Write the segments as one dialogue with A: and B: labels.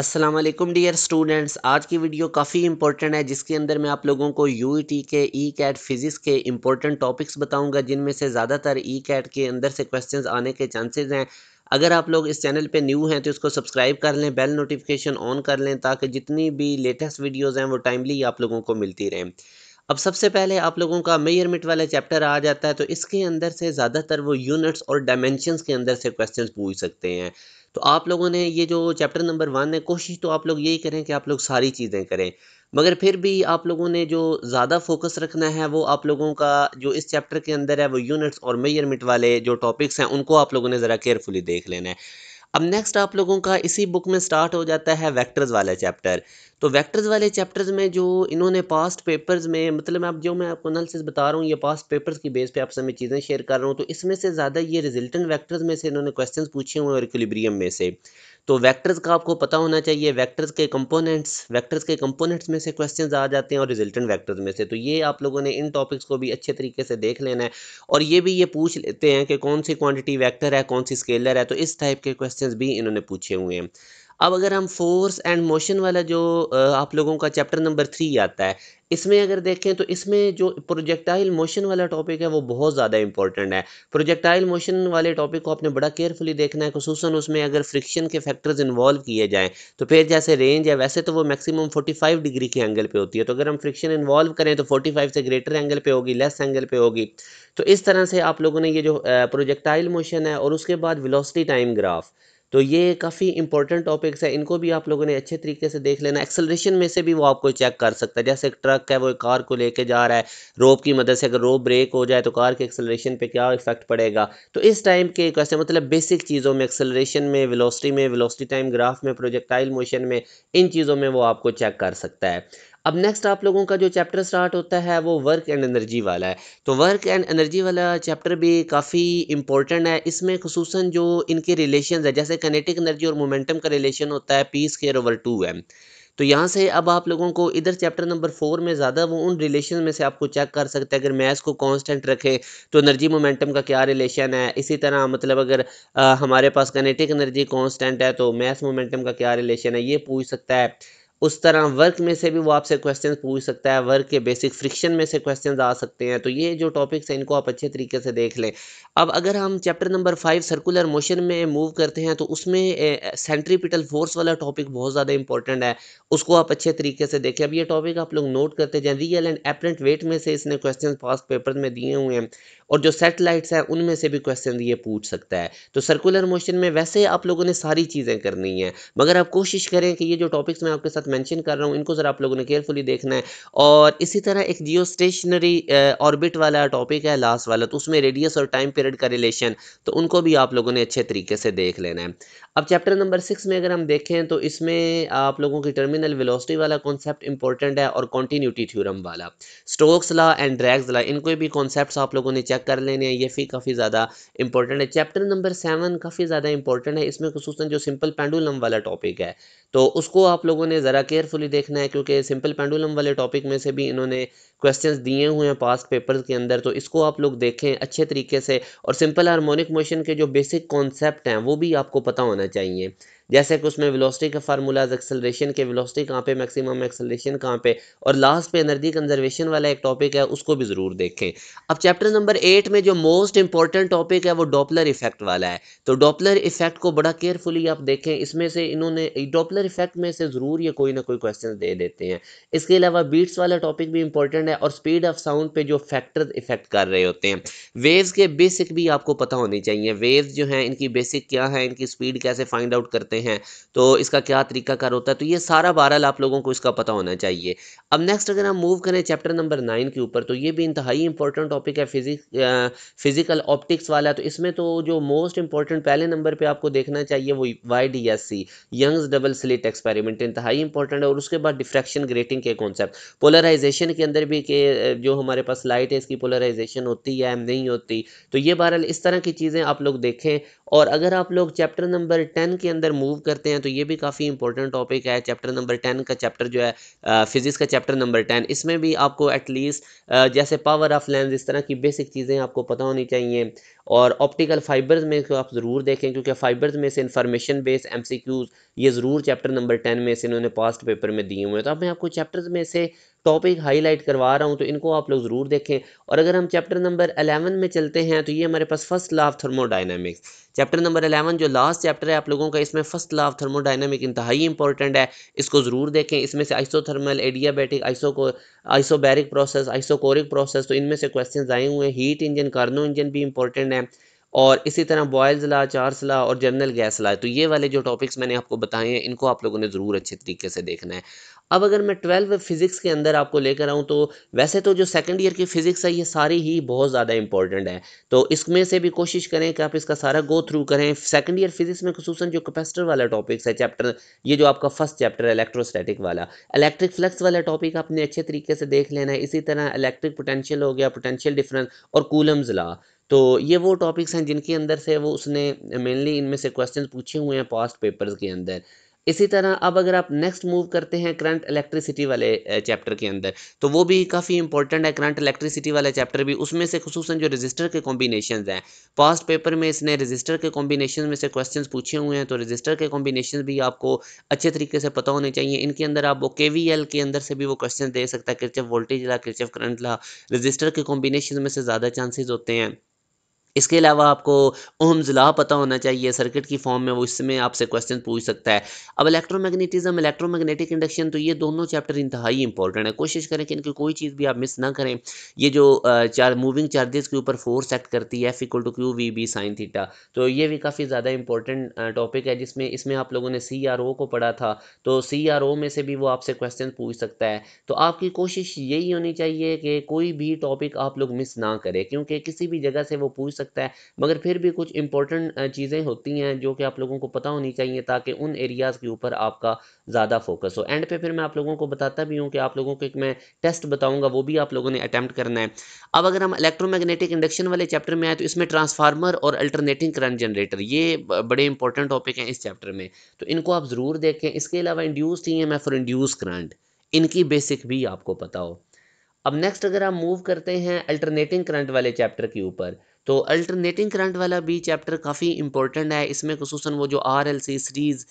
A: अस्सलाम वालेकुम dear students आज की वीडियो काफ़ी इंपॉर्टेंट है जिसके अंदर मैं आप लोगों को यू e के ई कैट फिज़िक्स के इंपॉर्टेंट टॉपिक्स बताऊंगा जिनमें से ज़्यादातर ई e कैट के अंदर से क्वेश्चंस आने के चांसेस हैं अगर आप लोग इस चैनल पे न्यू हैं तो इसको सब्सक्राइब कर लें बेल नोटिफिकेशन ऑन कर लें ताकि जितनी भी लेटेस्ट वीडियोज़ हैं वो टाइमली आप लोगों को मिलती रहें अब सबसे पहले आप लोगों का मिट वाला चैप्टर आ जाता है तो इसके अंदर से ज़्यादातर वो यूनिट्स और डायमेंशनस के अंदर से क्वेश्चन पूछ सकते हैं तो आप लोगों ने ये जो चैप्टर नंबर वन है कोशिश तो आप लोग यही करें कि आप लोग सारी चीज़ें करें मगर फिर भी आप लोगों ने जो ज़्यादा फोकस रखना है वो आप लोगों का जो इस चैप्टर के अंदर है वो यूनिट्स और मेजरमेंट वाले जो टॉपिक्स हैं उनको आप लोगों ने ज़रा केयरफुली देख लेना है अब नेक्स्ट आप लोगों का इसी बुक में स्टार्ट हो जाता है वेक्टर्स वाला चैप्टर तो वेक्टर्स वाले चैप्टर्स में जो इन्होंने पास्ट पेपर्स में मतलब आप जो मैं आपको एनालिसिस बता रहा हूँ ये पास्ट पेपर्स की बेस पे आपसे मैं चीज़ें शेयर कर रहा हूँ तो इसमें से ज़्यादा ये रिजल्टेंट वैक्टर्स में से इन्होंने क्वेश्चन पूछे हुए और इक्विलिब्रियम में से तो वेक्टर्स का आपको पता होना चाहिए वेक्टर्स के कंपोनेंट्स वेक्टर्स के कंपोनेंट्स में से क्वेश्चन आ जाते हैं और रिजल्टेंट वेक्टर्स में से तो ये आप लोगों ने इन टॉपिक्स को भी अच्छे तरीके से देख लेना है और ये भी ये पूछ लेते हैं कि कौन सी क्वांटिटी वैक्टर है कौन सी स्केलर है तो इस टाइप के क्वेश्चन भी इन्होंने पूछे हुए हैं अब अगर हम फोर्स एंड मोशन वाला जो आप लोगों का चैप्टर नंबर थ्री आता है इसमें अगर देखें तो इसमें जो प्रोजेक्टाइल मोशन वाला टॉपिक है वो बहुत ज़्यादा इंपॉर्टेंट है प्रोजेक्टाइल मोशन वाले टॉपिक को आपने बड़ा केयरफुली देखना है खूस उसमें अगर फ्रिक्शन के फैक्टर्स इन्वॉल्व किए जाएँ तो फिर जैसे रेंज है वैसे तो वो मैक्सिमम 45 डिग्री के एंगल पे होती है तो अगर हम फ्रिक्शन इन्वॉल्व करें तो फोर्टी से ग्रेटर एंगल पर होगी लेस एंगल पर होगी तो इस तरह से आप लोगों ने ये जो प्रोजेक्टाइल मोशन है और उसके बाद विलोसिटी टाइम ग्राफ तो ये काफ़ी इंपॉर्टेंट टॉपिक्स है इनको भी आप लोगों ने अच्छे तरीके से देख लेना एक्सेलरेशन में से भी वो आपको चेक कर सकता है जैसे एक ट्रक है वो कार को लेके जा रहा है रोप की मदद से अगर रोप ब्रेक हो जाए तो कार के एक्सेलरेशन पे क्या इफेक्ट पड़ेगा तो इस टाइम के कैसे मतलब बेसिक चीज़ों में एक्सेलरेशन में वेलोसिटी में वेलोसिटी टाइम ग्राफ में प्रोजेक्टाइल मोशन में इन चीज़ों में वो आपको चेक कर सकता है अब नेक्स्ट आप लोगों का जो चैप्टर स्टार्ट होता है वो वर्क एंड एनर्जी वाला है तो वर्क एंड एनर्जी वाला चैप्टर भी काफ़ी इंपॉर्टेंट है इसमें खसूस जो इनके रिलेशन है जैसे कनेटिक एनर्जी और मोमेंटम का रिलेशन होता है P square over two M तो यहाँ से अब आप लोगों को इधर चैप्टर नंबर फोर में ज़्यादा वो उन रिलेशन में से आपको चेक कर सकते हैं अगर मैथ्स को कांस्टेंट रखें तो एनर्जी मोमेंटम का क्या रिलेशन है इसी तरह मतलब अगर आ, हमारे पास कनेटिक एनर्जी कांस्टेंट है तो मैथ्स मोमेंटम का क्या रिलेशन है ये पूछ सकता है उस तरह वर्क में से भी वो आपसे क्वेश्चन पूछ सकता है वर्क के बेसिक फ्रिक्शन में से क्वेश्चन आ सकते हैं तो ये जो टॉपिक्स हैं इनको आप अच्छे तरीके से देख लें अब अगर हम chapter number five circular motion में मूव करते हैं तो उसमें सेंट्रीपिटल फोर्स वाला टॉपिक बहुत ज़्यादा इंपॉर्टेंट है उसको आप अच्छे तरीके से देखें अब ये टॉपिक आप लोग नोट करते जाएँ रियल एंड एपरेंट वेट में से इसने क्वेश्चन पास पेपर में दिए हुए हैं और जो सेटेलाइट्स हैं उनमें से भी क्वेश्चन ये पूछ सकता है तो सर्कुलर मोशन में वैसे आप लोगों ने सारी चीज़ें करनी है मगर आप कोशिश करें कि ये जो टॉपिक्स मैं आपके साथ साथ मेंशन कर रहा हूँ इनको ज़रा आप लोगों ने केयरफुली देखना है और इसी तरह एक जियो स्टेशनरी ऑर्बिट वाला टॉपिक है लास्ट वाला तो उसमें रेडियस और टाइम पीरियड का रिलेशन तो उनको भी आप लोगों ने अच्छे तरीके से देख लेना है अब चैप्टर नंबर सिक्स में अगर हम देखें तो इसमें आप लोगों की टर्मिनल वेलोसिटी वाला कॉन्सेप्ट इंपॉर्टेंट है और कॉन्टीन्यूटी थ्योरम वाला Stokes law and drags law इनको भी कॉन्सेप्ट आप लोगों ने चेक कर लेने हैं ये भी काफ़ी ज़्यादा इंपॉर्टेंट है चैप्टर नंबर सेवन काफ़ी ज़्यादा इंपॉर्टेंट है इसमें खसूस जो सिंपल पेंडुलम वाला टॉपिक है तो उसको आप लोगों ने ज़रा केयरफुली देखना है क्योंकि सिंपल पेंडुलम वाले टॉपिक में से भी इन्होंने क्वेश्चंस दिए हुए हैं पास्ट पेपर्स के अंदर तो इसको आप लोग देखें अच्छे तरीके से और सिंपल हारमोनिक मोशन के जो बेसिक कॉन्सेप्ट हैं वो भी आपको पता होना होना चाहिए जैसे कि उसमें वेलोसिटी का फार्मूलाज एक्सेलरेशन के वेलोसिटी कहाँ पे मैक्सिमम एक्सेलरेशन कहाँ पे और लास्ट पे एनर्जी कंजर्वेशन वाला एक टॉपिक है उसको भी ज़रूर देखें अब चैप्टर नंबर एट में जो मोस्ट इंपॉर्टेंट टॉपिक है वो डॉपलर इफेक्ट वाला है तो डॉपलर इफेक्ट को बड़ा केयरफुली आप देखें इसमें से इन्होंने डॉपलर इफेक्ट में से ज़रूर ये कोई ना कोई क्वेश्चन दे देते हैं इसके अलावा बीट्स वाला टॉपिक भी इंपॉर्टेंट है और स्पीड ऑफ साउंड पे जो फैक्टर इफेक्ट कर रहे होते हैं वेव्स के बेसिक भी आपको पता होनी चाहिए वेव्स जो हैं इनकी बेसिक क्या है इनकी स्पीड कैसे फाइंड आउट करते सकते हैं तो इसका क्या तरीकाकार होता है तो ये सारा बहरहाल आप लोगों को इसका पता होना चाहिए अब नेक्स्ट अगर हम मूव करें चैप्टर नंबर नाइन के ऊपर तो ये भी इंतहाई इंपॉर्टेंट टॉपिक है फिजिक फिजिकल ऑप्टिक्स वाला तो इसमें तो जो मोस्ट इंपॉर्टेंट पहले नंबर पर आपको देखना चाहिए वो Y D S C Young's double slit experiment इंतहाई इंपॉर्टेंट है और उसके बाद डिफ्रेक्शन ग्रेटिंग के कॉन्सेप्ट पोलराइजेशन के अंदर भी के जो हमारे पास लाइट है इसकी पोलराइजेशन होती है नहीं होती तो ये बहरहाल इस तरह की चीज़ें आप लोग देखें और अगर आप लोग चैप्टर नंबर टेन के अंदर मूव करते हैं तो ये भी काफ़ी इंपॉर्टेंट टॉपिक है चैप्टर नंबर टेन का चैप्टर जो है फिजिक्स का चैप्टर नंबर टेन इसमें भी आपको एटलीस्ट जैसे पावर ऑफ लेंस इस तरह की बेसिक चीज़ें आपको पता होनी चाहिए और ऑप्टिकल फाइबर्स में तो आप ज़रूर देखें क्योंकि फाइबर्स में से इन्फॉर्मेशन बेस्ड एम ये ज़रूर चैप्टर नंबर टेन में से इन्होंने पास्ट पेपर में दिए हुए हैं तो अब मैं आपको चैप्टर्स में से टॉपिक हाईलाइट करवा रहा हूँ तो इनको आप लोग ज़रूर देखें और अगर हम चैप्टर नंबर अलेवन में चलते हैं तो ये हमारे पास first law of thermodynamics chapter number eleven जो लास्ट चैप्टर है आप लोगों का इसमें फर्स्ट लाफ ऑफ थर्मोडाइनमिक इंतहाई इंपॉर्टेंट है इसको ज़रूर देखें इसमें से आइसोथर्मल एडियाबैटिक आइसोको आइसोबैरिक प्रोसेस आइसोकोरिक प्रोसेस तो इनमें से क्वेश्चन आए हुए हैं हीट इंजन कार्नो इंजन भी इंपॉर्टेंट है और इसी तरह बॉयल्स ला चार्स ला और जनरल गैस ला तो ये वाले जो टॉपिक्स मैंने आपको बताए हैं इनको आप लोगों ने ज़रूर अच्छे तरीके से देखना है अब अगर मैं ट्वेल्व फिज़िक्स के अंदर आपको लेकर आऊँ तो वैसे तो जो सेकेंड ईयर की फ़िज़िक्स है ये सारी ही बहुत ज़्यादा इंपॉर्टेंट है तो इसमें से भी कोशिश करें कि आप इसका सारा गो थ्रू करें सेकेंड ईयर फिज़िक्स में खसूस जो कैपेसिटर वाला टॉपिक्स है चैप्टर ये जो आपका फर्स्ट चैप्टर है इलेक्ट्रोस्टैटिक वाला इलेक्ट्रिक फ्लक्स वाला टॉपिक आपने अच्छे तरीके से देख लेना है इसी तरह इलेक्ट्रिक पोटेंशियल हो गया पोटेंशियल डिफरेंस और कूलम्स ला तो ये वो टॉपिक्स हैं जिनके अंदर से वो उसने मेनली इनमें से क्वेश्चन पूछे हुए हैं पास्ट पेपर्स के अंदर इसी तरह अब अगर आप नेक्स्ट मूव करते हैं करंट इलेक्ट्रिसिटी वाले चैप्टर के अंदर तो वो भी काफ़ी इंपॉर्टेंट है करंट इलेक्ट्रिसिटी वाला चैप्टर भी उसमें से खसूस जो रजिस्टर के कॉम्बिनेशन हैं पास्ट पेपर में इसने रजिस्टर के कॉम्बिनेशन में से क्वेश्चन पूछे हुए हैं तो रजिस्टर के कॉम्बिनेशन भी आपको अच्छे तरीके से पता होने चाहिए इनके अंदर आप वो के के अंदर से भी वो क्वेश्चन दे सकता है Kirchhoff voltage law Kirchhoff current law resistor के कॉम्बिनेशन में से ज़्यादा चांसेज होते हैं इसके अलावा आपको ओम जिला पता होना चाहिए सर्किट की फॉर्म में वो इसमें आपसे क्वेश्चन पूछ सकता है अब इलेक्ट्रोमैग्नेटिज्म इलेक्ट्रोमैग्नेटिक इंडक्शन तो ये दोनों चैप्टर इंतहाई इंपॉर्टेंट है कोशिश करें कि इनकी कोई चीज़ भी आप मिस ना करें ये जो चार मूविंग चार्जेस के ऊपर फोर्स एक्ट करती है F equal to Q V B sine theta तो ये भी काफ़ी ज़्यादा इंपॉर्टेंट टॉपिक है जिसमें इसमें आप लोगों ने सी आर ओ को पढ़ा था तो सी आर ओ में से भी वो आपसे क्वेश्चन पूछ सकता है तो आपकी कोशिश यही होनी चाहिए कि कोई भी टॉपिक आप लोग मिस ना करें क्योंकि किसी भी जगह से वो पूछ सकता है मगर फिर भी कुछ इंपॉर्टेंट चीज़ें होती हैं जो कि आप लोगों को पता होनी चाहिए ताकि उन एरियाज़ के ऊपर आपका ज़्यादा फोकस हो एंड पे फिर मैं आप लोगों को बताता भी हूँ कि आप लोगों को एक मैं टेस्ट बताऊँगा वो भी आप लोगों ने अटैम्प्ट करना है अब अगर हम इलेक्ट्रोमैग्नेटिक इंडक्शन वाले चैप्टर में आए तो इसमें ट्रांसफार्मर और अल्टरनेटिंग करंट जनरेटर ये बड़े इंपॉर्टेंट टॉपिक हैं इस चैप्टर में तो इनको आप ज़रूर देखें इसके अलावा इंड्यूस ई एम एफ और इंड्यूस करंट इनकी बेसिक भी आपको पता हो अब नेक्स्ट अगर हम मूव करते हैं अल्टरनेटिंग करंट वाले चैप्टर के ऊपर तो अल्टरनेटिंग करंट वाला भी चैप्टर काफ़ी इंपॉर्टेंट है इसमें खसूस वो जो R L C series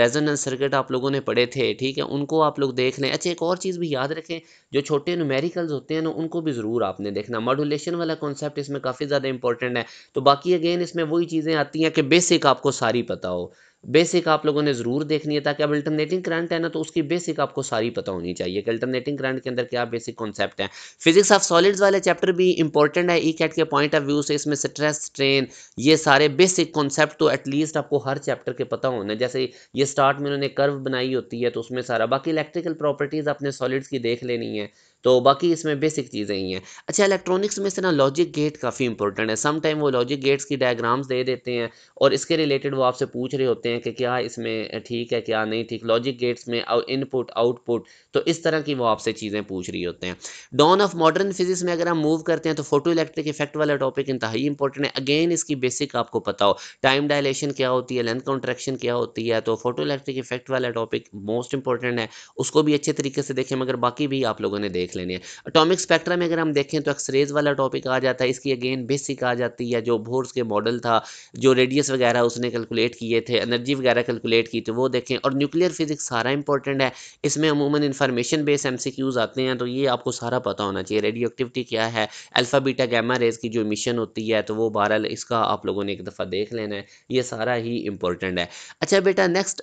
A: resonance circuit आप लोगों ने पढ़े थे ठीक है उनको आप लोग देख लें अच्छा एक और चीज़ भी याद रखें जो छोटे नुमेरिकल्स होते हैं ना उनको भी ज़रूर आपने देखना मॉडुलेशन वाला कॉन्सेप्ट इसमें काफ़ी ज़्यादा इंपॉर्टेंट है तो बाकी अगेन इसमें वही चीज़ें आती हैं कि बेसिक आपको सारी पता हो बेसिक आप लोगों ने ज़रूर देखनी है ताकि अब अल्टरनेटिंग करंट है ना तो उसकी बेसिक आपको सारी पता होनी चाहिए कि अल्टरनेटिंग करंट के अंदर क्या बेसिक कॉन्सेप्ट है फिजिक्स ऑफ सॉलिड्स वाले चैप्टर भी इंपॉर्टेंट है ई कैट के पॉइंट ऑफ व्यू से इसमें स्ट्रेस स्ट्रेन ये सारे बेसिक कॉन्सेप्ट तो एटलीस्ट आपको हर चैप्टर के पता होना जैसे ये स्टार्ट में उन्होंने कर्व बनाई होती है तो उसमें सारा बाकी इलेक्ट्रिकल प्रॉपर्टीज़ आपने सॉलिड्स की देख लेनी है तो बाकी इसमें बेसिक चीज़ें ही हैं अच्छा इलेक्ट्रॉनिक्स में से ना लॉजिक गेट काफ़ी इंपॉर्टेंट है सम टाइम वो लॉजिक गेट्स की डायग्राम्स दे देते हैं और इसके रिलेटेड वो आपसे पूछ रहे होते हैं कि क्या इसमें ठीक है क्या नहीं ठीक लॉजिक गेट्स में इनपुट आउटपुट तो इस तरह की वो आपसे चीज़ें पूछ रही होते हैं डॉन ऑफ मॉडर्न फिजिक्स में अगर हम मूव करते हैं तो फोटो इलेक्ट्रिक इफेक्ट वाला टॉपिक इंतहाई इंपॉर्टेंट है अगेन इसकी बेसिक आपको पता हो टाइम डायलेशन क्या होती है लेंथ कॉन्ट्रैक्शन क्या होती है तो फोटो इलेक्ट्रिक इफेक्ट वाला टॉपिक मोस्ट इंपॉर्टेंट है उसको भी अच्छे तरीके से देखें मगर बाकी भी आप लोगों ने देख देख लेनी है अटोमिक स्पेक्ट्रा में अगर हम देखें तो एक्सरेज वाला टॉपिक आ जाता है इसकी अगेन बेसिक आ जाती है जो भोर्स के मॉडल था जो रेडियस वगैरह उसने कैलकुलेट किए थे एनर्जी वगैरह कैलकुलेट की थी तो वो देखें और न्यूक्लियर फिजिक्स सारा इंपॉर्टेंट है इसमें अमूमन इन्फॉर्मेशन बेस एम आते हैं तो ये आपको सारा पता होना चाहिए रेडियो एक्टिविटी क्या है अल्फ़ा बीटा गैमा रेज की जो मिशन होती है तो वो बहरहाल इसका आप लोगों ने एक दफ़ा देख लेना है ये सारा ही इंपॉर्टेंट है अच्छा बेटा नेक्स्ट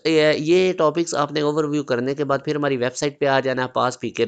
A: ये टॉपिक्स आपने ओवरव्यू करने के बाद फिर हमारी वेबसाइट पर आ जाना है पास एक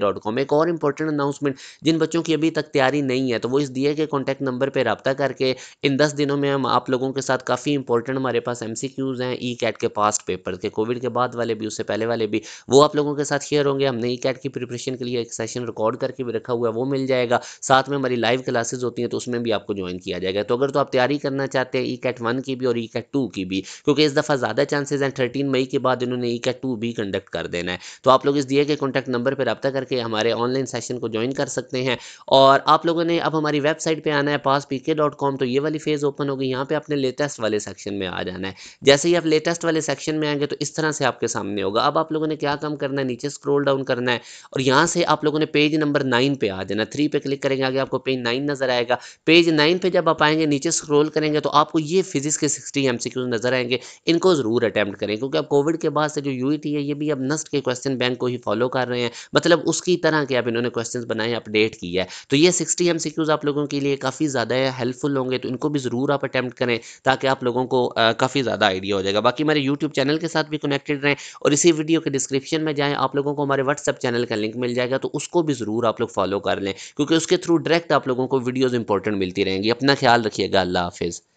A: और इंपॉर्टेंट इंपॉर्टेंट अनाउंसमेंट जिन बच्चों की अभी तक तैयारी नहीं है तो वो इस दिए गए कॉन्टैक्ट नंबर पर रबता करके इन दस दिनों में हम आप लोगों के साथ काफ़ी इंपॉर्टेंट हमारे पास एम सी क्यूज़ हैं ई e कैट के पास्ट पेपर के कोविड के बाद वाले भी उससे पहले वाले भी वो आप लोगों के साथ शेयर होंगे हमने ई e कैट की प्रिपरेशन के लिए एक सेशन रिकॉर्ड करके भी रखा हुआ है वो मिल जाएगा साथ में हमारी लाइव क्लासेज होती हैं तो उसमें भी आपको ज्वाइन किया जाएगा तो अगर तो आप तैयारी करना चाहते हैं ई कैट वन की भी और ई कैट टू की भी क्योंकि इस दफ़ा ज़्यादा चांसेज हैं थर्टीन मई के बाद इन्होंने ई कैट टू भी कंडक्ट कर देना है तो आप लोग इस दिए गए कॉन्टैक्ट नंबर पर रबता करके हमारे ऑनलाइन सेशन सेशन को ज्वाइन कर सकते हैं और आप लोगों ने अब हमारी वेबसाइट पे आना है पास पी तो ये वाली फेज़ ओपन होगी यहाँ पे आपने लेटेस्ट वाले सेक्शन में आ जाना है जैसे ही आप लेटेस्ट वाले सेक्शन में आएंगे तो इस तरह से आपके सामने होगा अब आप लोगों ने क्या काम करना है नीचे स्क्रोल डाउन करना है और यहाँ से आप लोगों ने पेज नंबर नाइन पे आ जाना थ्री पे क्लिक करेंगे आगे आपको पेज नाइन नजर आएगा पेज नाइन पे जब आप आएंगे नीचे स्क्रोल करेंगे तो आपको ये फिजिक्स के सिक्सटी एम नजर आएंगे इनको ज़रूर अटैम्प्ट करें क्योंकि अब कोविड के बाद से जो यू e है ये भी अब नस्ट के क्वेश्चन बैंक को ही फॉलो कर रहे हैं मतलब उसकी तरह के अब इन्होंने इन्होंने क्वेश्चन बनाए अपडेट किया है तो ये सिक्सटी एम आप लोगों के लिए काफ़ी ज़्यादा हेल्पफुल होंगे तो इनको भी ज़रूर आप अटैम्प्ट करें ताकि आप लोगों को काफ़ी ज़्यादा आइडिया हो जाएगा बाकी हमारे यूट्यूब चैनल के साथ भी कनेक्टेड रहें और इसी वीडियो के डिस्क्रिप्शन में जाएँ आप लोगों को हमारे व्हाट्सअप चैनल का लिंक मिल जाएगा तो उसको भी ज़रूर आप लोग फॉलो कर लें क्योंकि उसके थ्रू डायरेक्ट आप लोगों को वीडियोज़ इंपॉर्टेंट मिलती रहेंगी अपना ख्याल रखिएगा अल्लाह हाफिज़